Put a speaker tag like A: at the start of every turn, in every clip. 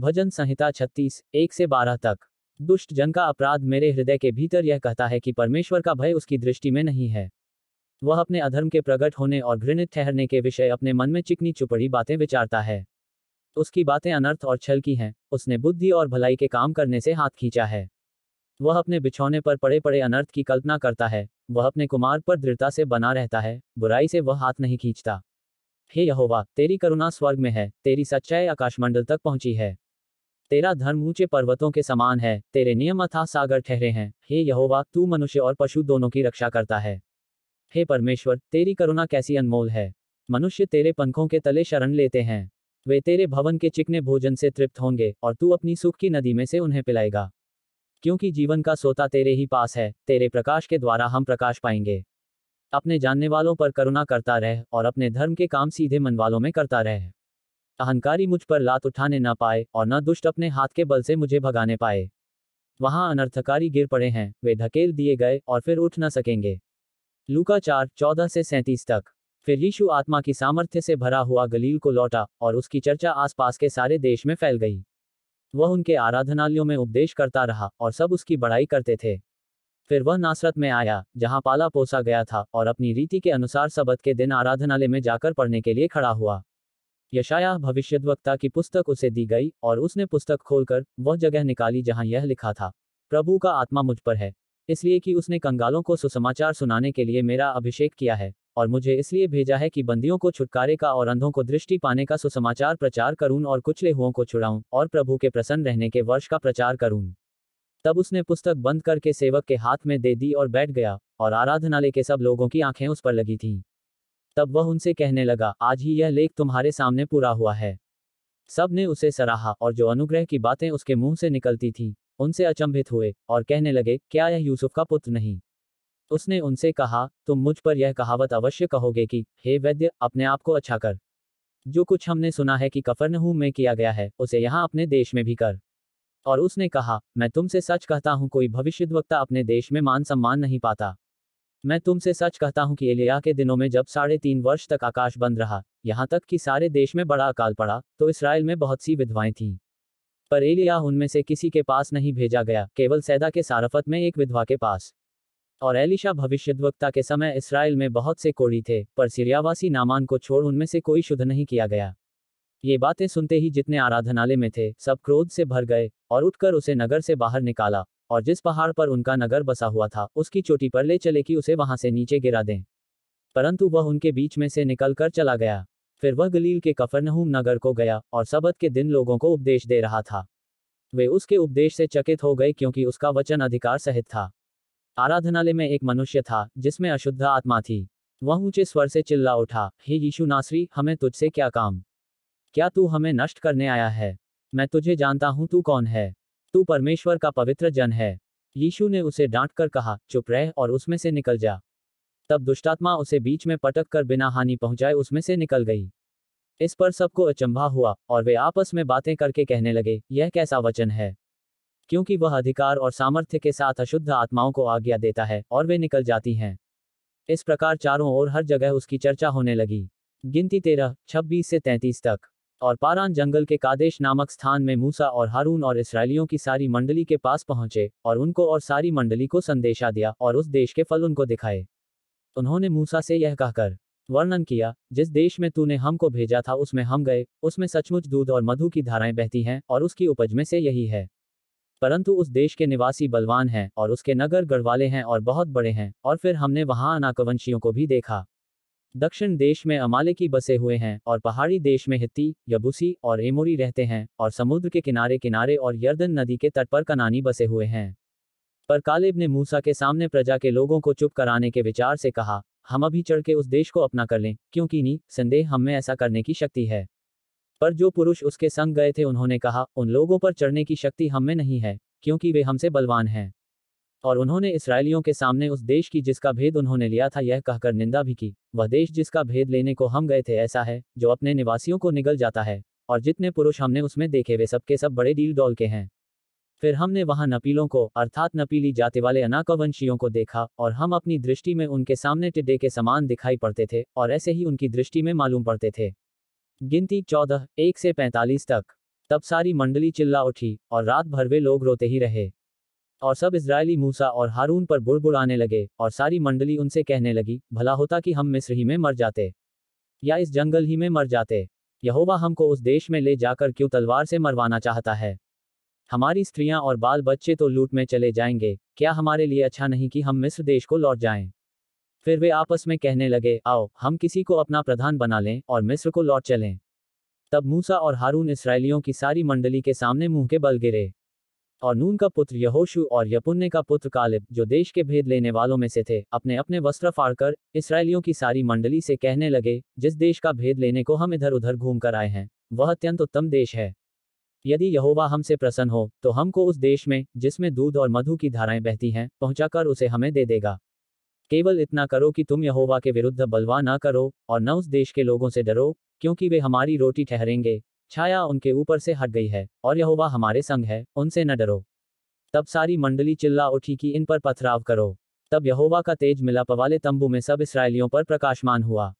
A: भजन संहिता छत्तीस एक से बारह तक दुष्ट जन का अपराध मेरे हृदय के भीतर यह कहता है कि परमेश्वर का भय उसकी दृष्टि में नहीं है वह अपने अधर्म के प्रकट होने और घृणित ठहरने के विषय अपने मन में चिकनी चुपड़ी बातें विचारता है उसकी बातें अनर्थ और छल की हैं उसने बुद्धि और भलाई के काम करने से हाथ खींचा है वह अपने बिछौने पर पड़े पड़े अनर्थ की कल्पना करता है वह अपने कुमार पर दृढ़ता से बना रहता है बुराई से वह हाथ नहीं खींचता हे यहोवा तेरी करुणा स्वर्ग में है तेरी सच्चाई आकाशमंडल तक पहुंची है तेरा धर्म ऊंचे पर्वतों के समान है तेरे नियम अथा सागर ठहरे हैं हे यहोवा तू मनुष्य और पशु दोनों की रक्षा करता है हे परमेश्वर तेरी करुणा कैसी अनमोल है मनुष्य तेरे पंखों के तले शरण लेते हैं वे तेरे भवन के चिकने भोजन से तृप्त होंगे और तू अपनी सुख की नदी में से उन्हें पिलाएगा क्योंकि जीवन का सोता तेरे ही पास है तेरे प्रकाश के द्वारा हम प्रकाश पाएंगे अपने जानने वालों पर करुणा करता रह और अपने धर्म के काम सीधे मन वालों में करता रहे अहंकारी मुझ पर लात उठाने न पाए और न दुष्ट अपने हाथ के बल से मुझे भगाने पाए वहां अनर्थकारी गिर पड़े हैं वे धकेल दिए गए और फिर उठ न सकेंगे लूका चार चौदह से सैंतीस तक फिर यीशु आत्मा की सामर्थ्य से भरा हुआ गलील को लौटा और उसकी चर्चा आसपास के सारे देश में फैल गई वह उनके आराधनालयों में उपदेश करता रहा और सब उसकी बड़ाई करते थे फिर वह नासरत में आया जहां पाला पोसा गया था और अपनी रीति के अनुसार सबत के दिन आराधनालय में जाकर पढ़ने के लिए खड़ा हुआ यशाया भविष्यद्वक्ता की पुस्तक उसे दी गई और उसने पुस्तक खोलकर वह जगह निकाली जहां यह लिखा था प्रभु का आत्मा मुझ पर है इसलिए कि उसने कंगालों को सुसमाचार सुनाने के लिए मेरा अभिषेक किया है और मुझे इसलिए भेजा है कि बंदियों को छुटकारे का और अंधों को दृष्टि पाने का सुसमाचार प्रचार करूं और कुचले हुओं को छुड़ाऊं और प्रभु के प्रसन्न रहने के वर्ष का प्रचार करूं तब उसने पुस्तक बंद करके सेवक के हाथ में दे दी और बैठ गया और आराधनालय के सब लोगों की आंखें उस पर लगी थीं तब वह उनसे कहने लगा आज ही यह लेख तुम्हारे सामने पूरा हुआ है सब ने उसे सराहा और जो अनुग्रह की बातें उसके मुंह से निकलती थीं उनसे अचंभित हुए और कहने लगे क्या यह यूसुफ का पुत्र नहीं उसने उनसे कहा तुम मुझ पर यह कहावत अवश्य कहोगे कि हे वैद्य अपने आप को अच्छा कर जो कुछ हमने सुना है कि कफरनहूम में किया गया है उसे यहाँ अपने देश में भी कर और उसने कहा मैं तुमसे सच कहता हूँ कोई भविष्यद्वक्ता अपने देश में मान सम्मान नहीं पाता मैं तुमसे सच कहता हूं कि एलिया के दिनों में जब साढ़े तीन वर्ष तक आकाश बंद रहा यहाँ तक कि सारे देश में बड़ा अकाल पड़ा तो इसराइल में बहुत सी विधवाएं थीं पर एलिया उनमें से किसी के पास नहीं भेजा गया केवल सैदा के सारफत में एक विधवा के पास और एलिशा भविष्यद्वक्ता के समय इसराइल में बहुत से कोड़ी थे पर सीरियावासी नामान को छोड़ उनमें से कोई शुद्ध नहीं किया गया ये बातें सुनते ही जितने आराधनालय में थे सब क्रोध से भर गए और उठकर उसे नगर से बाहर निकाला और जिस पहाड़ पर उनका नगर बसा हुआ था उसकी चोटी पर ले चले कि उसे वहां से नीचे गिरा दें परंतु वह उनके बीच में से निकल कर चला गया फिर वह गलील के कफरनहूम नगर को गया और सबत के दिन लोगों को उपदेश दे रहा था वे उसके उपदेश से चकित हो गए क्योंकि उसका वचन अधिकार सहित था आराधनालय में एक मनुष्य था जिसमें अशुद्ध आत्मा थी वह ऊंचे स्वर से चिल्ला उठा हे यीशु नासरी हमें तुझसे क्या काम क्या तू हमें नष्ट करने आया है मैं तुझे जानता हूं तू कौन है तू परमेश्वर का पवित्र जन है यीशु ने उसे डांट कर कहा चुप रह और उसमें से निकल जा तब दुष्टात्मा उसे बीच में पटक कर बिना हानि पहुंचाए उसमें से निकल गई इस पर सबको अचंभा हुआ और वे आपस में बातें करके कहने लगे यह कैसा वचन है क्योंकि वह अधिकार और सामर्थ्य के साथ अशुद्ध आत्माओं को आज्ञा देता है और वे निकल जाती हैं इस प्रकार चारों ओर हर जगह उसकी चर्चा होने लगी गिनती तेरह छब्बीस से तैंतीस तक और पारान जंगल के कादेश नामक स्थान में मूसा और हारून और इसराइलियों की सारी मंडली के पास पहुंचे और उनको और सारी मंडली को संदेशा दिया और उस देश के फल उनको दिखाए उन्होंने मूसा से यह कहकर वर्णन किया जिस देश में तूने हमको भेजा था उसमें हम गए उसमें सचमुच दूध और मधु की धाराएं बहती हैं और उसकी उपज में से यही है परंतु उस देश के निवासी बलवान हैं और उसके नगर गढ़वाले हैं और बहुत बड़े हैं और फिर हमने वहां अनाकवंशियों को भी देखा दक्षिण देश में अमाले की बसे हुए हैं और पहाड़ी देश में हित्ती यबूसी और एमोरी रहते हैं और समुद्र के किनारे किनारे और यर्दन नदी के तट पर कनानी बसे हुए हैं पर कालिब ने मूसा के सामने प्रजा के लोगों को चुप कराने के विचार से कहा हम अभी चढ़ के उस देश को अपना कर लें क्योंकि नहीं संदेह हम में ऐसा करने की शक्ति है पर जो पुरुष उसके संग गए थे उन्होंने कहा उन लोगों पर चढ़ने की शक्ति हम में नहीं है क्योंकि वे हमसे बलवान हैं और उन्होंने इसराइलियों के सामने उस देश की जिसका भेद उन्होंने लिया था यह कहकर निंदा भी की वह देश जिसका भेद लेने को हम गए थे ऐसा है जो अपने निवासियों को निगल जाता है और जितने पुरुष हमने उसमें देखे वे सबके सब बड़े डील डॉल के हैं फिर हमने वहां नपीलों को अर्थात नपीली जाति वाले अनाकवंशियों को देखा और हम अपनी दृष्टि में उनके सामने टिड्डे के समान दिखाई पड़ते थे और ऐसे ही उनकी दृष्टि में मालूम पड़ते थे गिनती चौदह एक से पैंतालीस तक तब सारी मंडली चिल्ला उठी और रात भर वे लोग रोते ही रहे और सब इसराइली मूसा और हारून पर बुड़बुड़ाने लगे और सारी मंडली उनसे कहने लगी भला होता कि हम मिस्र ही में मर जाते या इस जंगल ही में मर जाते यहोवा हमको उस देश में ले जाकर क्यों तलवार से मरवाना चाहता है हमारी स्त्रियां और बाल बच्चे तो लूट में चले जाएंगे क्या हमारे लिए अच्छा नहीं कि हम मिस्र देश को लौट जाएं? फिर वे आपस में कहने लगे आओ हम किसी को अपना प्रधान बना लें और मिस्र को लौट चलें तब मूसा और हारून इसराइलियों की सारी मंडली के सामने मुंह के बल गिरे और नून का पुत्र यहोशु और यपुन्ने का पुत्र कालिब जो देश के भेद लेने वालों में से थे अपने अपने वस्त्र फाड़कर इसराइलियों की सारी मंडली से कहने लगे जिस देश का भेद लेने को हम इधर उधर घूम कर आए हैं वह अत्यंत उत्तम देश है यदि यहोवा हमसे प्रसन्न हो तो हमको उस देश में जिसमें दूध और मधु की धाराएं बहती हैं पहुंचाकर उसे हमें दे देगा केवल इतना करो कि तुम यहोवा के विरुद्ध बलवा न करो और न उस देश के लोगों से डरो क्योंकि वे हमारी रोटी ठहरेंगे छाया उनके ऊपर से हट गई है और यहोवा हमारे संग है उनसे न डरो तब सारी मंडली चिल्ला उठी कि इन पर पथराव करो तब यहोवा का तेज मिलाप वाले तंबू में सब इसराइलियों पर प्रकाशमान हुआ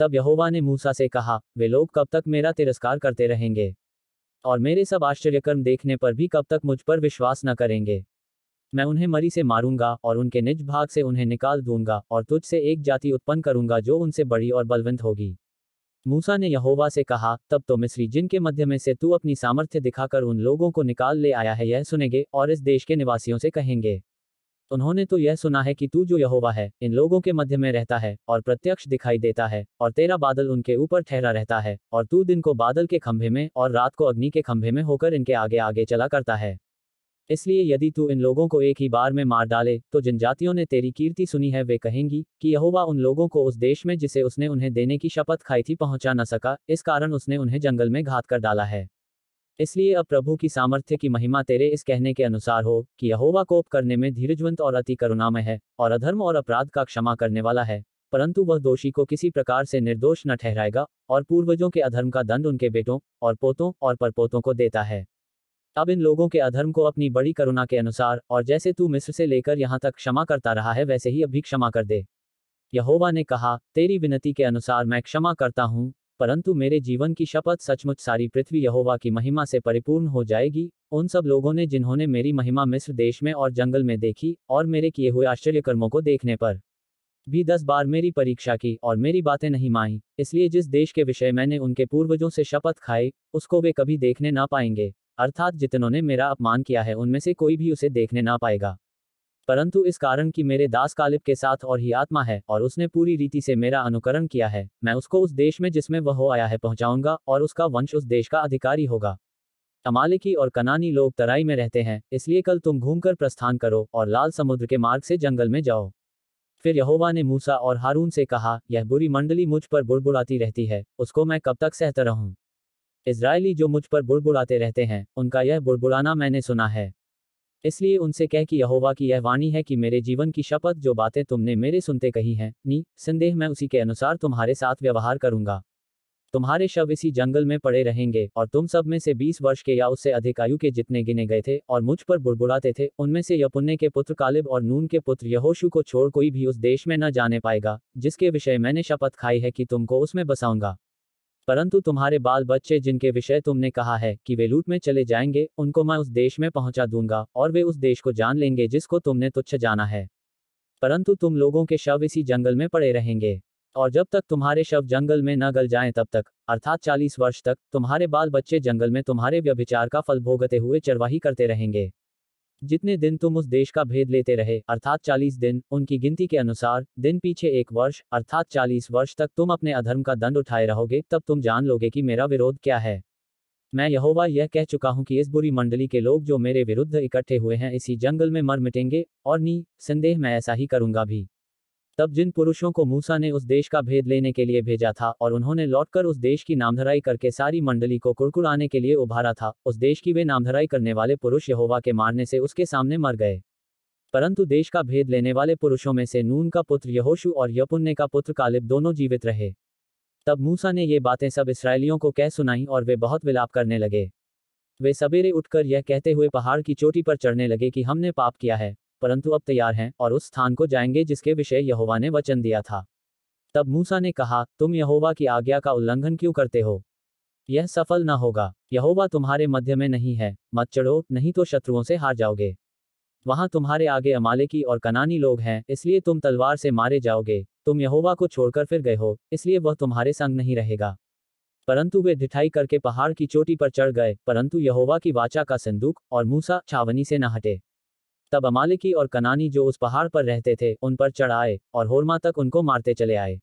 A: तब यहोवा ने मूसा से कहा वे लोग कब तक मेरा तिरस्कार करते रहेंगे और मेरे सब आश्चर्यकर्म देखने पर भी कब तक मुझ पर विश्वास न करेंगे मैं उन्हें मरी से मारूंगा और उनके निज भाग से उन्हें निकाल दूंगा और तुझ से एक जाति उत्पन्न करूंगा जो उनसे बड़ी और बलवंत होगी मूसा ने यहोवा से कहा तब तो मिस्री जिनके मध्य में से तू अपनी सामर्थ्य दिखाकर उन लोगों को निकाल ले आया है यह सुनेंगे और इस देश के निवासियों से कहेंगे उन्होंने तो यह सुना है कि तू जो यहोवा है इन लोगों के मध्य में रहता है और प्रत्यक्ष दिखाई देता है और तेरा बादल उनके ऊपर ठहरा रहता है और तू दिन को बादल के खंभे में और रात को अग्नि के खंभे में होकर इनके आगे आगे चला करता है इसलिए यदि तू इन लोगों को एक ही बार में मार डाले तो जिन जातियों ने तेरी कीर्ति सुनी है वे कहेंगी कि यहोवा उन लोगों को उस देश में जिसे उसने उन्हें देने की शपथ खाई थी पहुंचा न सका इस कारण उसने उन्हें जंगल में घात कर डाला है इसलिए अब प्रभु की सामर्थ्य की महिमा तेरे इस कहने के अनुसार हो कि यहोवा कोप करने में धीरजवंत और अति करुणामय है और अधर्म और अपराध का क्षमा करने वाला है परंतु वह दोषी को किसी प्रकार से निर्दोष न ठहराएगा और पूर्वजों के अधर्म का दंड उनके बेटों और पोतों और परपोतों को देता है अब इन लोगों के अधर्म को अपनी बड़ी करुणा के अनुसार और जैसे तू मिस्र से लेकर यहाँ तक क्षमा करता रहा है वैसे ही अभी क्षमा कर दे यहोवा ने कहा तेरी विनती के अनुसार मैं क्षमा करता हूँ परंतु मेरे जीवन की शपथ सचमुच सारी पृथ्वी यहोवा की महिमा से परिपूर्ण हो जाएगी उन सब लोगों ने जिन्होंने मेरी महिमा मिस्र देश में और जंगल में देखी और मेरे किए हुए आश्चर्य कर्मों को देखने पर भी दस बार मेरी परीक्षा की और मेरी बातें नहीं मानी इसलिए जिस देश के विषय मैंने उनके पूर्वजों से शपथ खाई उसको वे कभी देखने ना पाएंगे अर्थात जितनों ने मेरा अपमान किया है उनमें से कोई भी उसे देखने ना पाएगा परंतु इस कारण कि मेरे दास कालिब के साथ और ही आत्मा है और उसने पूरी रीति से मेरा अनुकरण किया है मैं उसको उस देश में जिसमें वह हो आया है पहुंचाऊंगा और उसका वंश उस देश का अधिकारी होगा अमालिकी और कनानी लोग तराई में रहते हैं इसलिए कल तुम घूमकर प्रस्थान करो और लाल समुद्र के मार्ग से जंगल में जाओ फिर यहोवा ने मूसा और हारून से कहा यह बुरी मंडली मुझ पर बुड़बुड़ाती रहती है उसको मैं कब तक सहता रहूं इसराइली जो मुझ पर बुड़बुड़ाते रहते हैं उनका यह बुड़बुड़ाना मैंने सुना है इसलिए उनसे कह कि यहोवा की यह वाणी है कि मेरे जीवन की शपथ जो बातें तुमने मेरे सुनते कही हैं नी संदेह मैं उसी के अनुसार तुम्हारे साथ व्यवहार करूंगा तुम्हारे शव इसी जंगल में पड़े रहेंगे और तुम सब में से बीस वर्ष के या उससे अधिक आयु के जितने गिने गए थे और मुझ पर बुड़बुड़ाते थे उनमें से यपुन्ने के पुत्र कालिब और नून के पुत्र यहोशु को छोड़ कोई भी उस देश में न जाने पाएगा जिसके विषय मैंने शपथ खाई है कि तुमको उसमें बसाऊंगा परंतु तुम्हारे बाल बच्चे जिनके विषय तुमने कहा है कि वे लूट में चले जाएंगे उनको मैं उस देश में पहुंचा दूंगा और वे उस देश को जान लेंगे जिसको तुमने तुच्छ जाना है परंतु तुम लोगों के शव इसी जंगल में पड़े रहेंगे और जब तक तुम्हारे शव जंगल में न गल जाएं तब तक अर्थात चालीस वर्ष तक तुम्हारे बाल बच्चे जंगल में तुम्हारे व्यभिचार का फल भोगते हुए चरवाही करते रहेंगे जितने दिन तुम उस देश का भेद लेते रहे अर्थात चालीस दिन उनकी गिनती के अनुसार दिन पीछे एक वर्ष अर्थात चालीस वर्ष तक तुम अपने अधर्म का दंड उठाए रहोगे तब तुम जान लोगे कि मेरा विरोध क्या है मैं यहोवा यह कह चुका हूँ कि इस बुरी मंडली के लोग जो मेरे विरुद्ध इकट्ठे हुए हैं इसी जंगल में मर मिटेंगे और नी संदेह मैं ऐसा ही करूंगा भी तब जिन पुरुषों को मूसा ने उस देश का भेद लेने के लिए भेजा था और उन्होंने लौटकर उस देश की नामधराई करके सारी मंडली को कुड़कुड़ाने के लिए उभारा था उस देश की वे नामधराई करने वाले पुरुष यहोवा के मारने से उसके सामने मर गए परंतु देश का भेद लेने वाले पुरुषों में से नून का पुत्र यहोशु और यपुन्ने का पुत्र कालिब दोनों जीवित रहे तब मूसा ने ये बातें सब इसराइलियों को कह सुनाई और वे बहुत विलाप करने लगे वे सवेरे उठकर यह कहते हुए पहाड़ की चोटी पर चढ़ने लगे कि हमने पाप किया है परंतु अब तैयार हैं और उस स्थान को जाएंगे जिसके विषय यहोवा ने वचन दिया था तब मूसा ने कहा तुम यहोवा की आज्ञा का उल्लंघन क्यों करते हो यह सफल न होगा यहोवा तुम्हारे मध्य में नहीं है मत चढ़ो नहीं तो शत्रुओं से हार जाओगे वहां तुम्हारे आगे अमालिकी और कनानी लोग हैं इसलिए तुम तलवार से मारे जाओगे तुम यहोवा को छोड़कर फिर गए हो इसलिए वह तुम्हारे संग नहीं रहेगा परंतु वे ढिठाई करके पहाड़ की चोटी पर चढ़ गए परंतु यहोवा की वाचा का संदूक और मूसा छावनी से न हटे तब अमालिकी और कनानी जो उस पहाड़ पर रहते थे उन पर चढ़ आए और होरमा तक उनको मारते चले आए